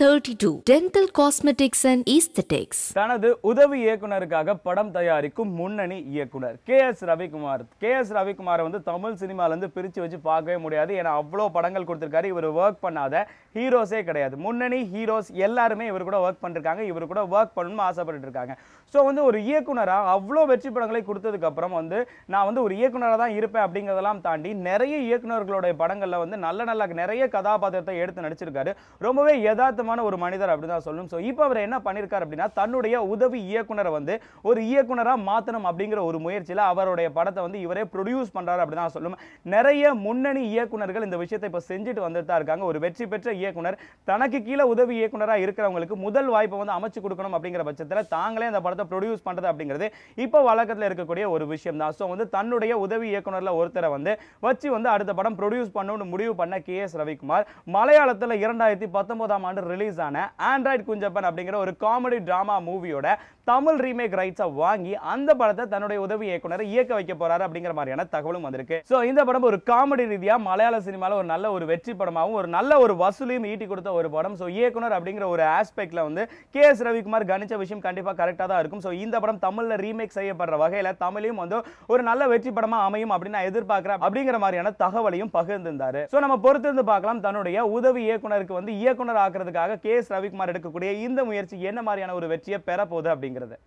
thirty two dental cosmetics and aesthetics தனது உதவி இயக்குனருக்காக படம் தயாரிக்கும் முன்னணி இயக்குனர் K S Ravikumar K S ரவிக்குமாரை வந்து தமிழ் சினிமாலேருந்து பிரித்து வச்சு பார்க்கவே முடியாது ஏன்னா அவ்வளோ படங்கள் கொடுத்துருக்காரு இவர் ஒர்க் பண்ணாத ஹீரோஸே கிடையாது முன்னணி ஹீரோஸ் எல்லாருமே இவர் கூட ஒர்க் பண்ணிருக்காங்க இவர் கூட ஒர்க் பண்ணணும்னு ஆசைப்பட்டு இருக்காங்க ஸோ வந்து ஒரு இயக்குனராக அவ்வளோ வெற்றி படங்களை கொடுத்ததுக்கப்புறம் வந்து நான் வந்து ஒரு இயக்குனராக தான் இருப்பேன் அப்படிங்கிறதெல்லாம் தாண்டி நிறைய இயக்குனர்களுடைய படங்களில் வந்து நல்ல நல்ல நிறைய கதாபாத்திரத்தை எடுத்து நடிச்சிருக்காரு ரொம்பவே யதார்த்த யதார்த்தமான ஒரு மனிதர் அப்படின்னு தான் சொல்லணும் ஸோ இப்போ அவர் என்ன பண்ணியிருக்கார் அப்படின்னா தன்னுடைய உதவி இயக்குனரை வந்து ஒரு இயக்குனராக மாற்றணும் அப்படிங்கிற ஒரு முயற்சியில் அவருடைய படத்தை வந்து இவரே ப்ரொடியூஸ் பண்ணுறாரு அப்படின்னு தான் சொல்லணும் நிறைய முன்னணி இயக்குனர்கள் இந்த விஷயத்தை இப்போ செஞ்சுட்டு வந்துட்டு தான் இருக்காங்க ஒரு வெற்றி பெற்ற இயக்குனர் தனக்கு கீழே உதவி இயக்குனராக இருக்கிறவங்களுக்கு முதல் வாய்ப்பை வந்து அமைச்சு கொடுக்கணும் அப்படிங்கிற பட்சத்தில் தாங்களே அந்த படத்தை ப்ரொடியூஸ் பண்ணுறது அப்படிங்கிறது இப்போ வழக்கத்தில் இருக்கக்கூடிய ஒரு விஷயம் தான் ஸோ வந்து தன்னுடைய உதவி இயக்குனரில் ஒருத்தரை வந்து வச்சு வந்து அடுத்த படம் ப்ரொடியூஸ் பண்ணணும்னு முடிவு பண்ண கே எஸ் ரவிக்குமார் மலையாளத்தில் இரண்டாயிரத்தி பத்தொன்பதாம் ஆண்டு ரிலீஸ் ஆன ஆண்ட்ராய்ட் குஞ்சப்பன் அப்படிங்கிற ஒரு காமெடி ட்ராமா மூவியோட தமிழ் ரீமேக் ரைட்ஸை வாங்கி அந்த படத்தை தன்னுடைய உதவி இயக்குனர் இயக்க வைக்க போறாரு அப்படிங்கிற மாதிரியான தகவலும் வந்திருக்கு ஸோ இந்த படம் ஒரு காமெடி ரீதியாக மலையாள சினிமாவில் ஒரு நல்ல ஒரு வெற்றி படமாகவும் ஒரு நல்ல ஒரு வசூலையும் ஈட்டி கொடுத்த ஒரு படம் ஸோ இயக்குனர் அப்படிங்கிற ஒரு ஆஸ்பெக்ட்ல வந்து கே எஸ் ரவிக்குமார் கணிச்ச விஷயம் கண்டிப்பாக கரெக்டாக தான் இருக்கும் ஸோ இந்த படம் தமிழில் ரீமேக் செய்யப்படுற வகையில் தமிழையும் வந்து ஒரு நல்ல வெற்றி படமாக அமையும் அப்படின்னு நான் எதிர்பார்க்குறேன் அப்படிங்கிற மாதிரியான தகவலையும் பகிர்ந்திருந்தாரு ஸோ நம்ம பொறுத்திருந்து பார்க்கலாம் தன்னுடைய உதவி இயக்குனருக்கு வந்து இயக்குனர் ஆக்குறதுக்காக ரவிக்குமாருக்காக கே எஸ் ரவிக்குமார் எடுக்கக்கூடிய இந்த முயற்சி என்ன மாதிரியான ஒரு வெற்றியை பெற போகுது அப்படிங்கிறது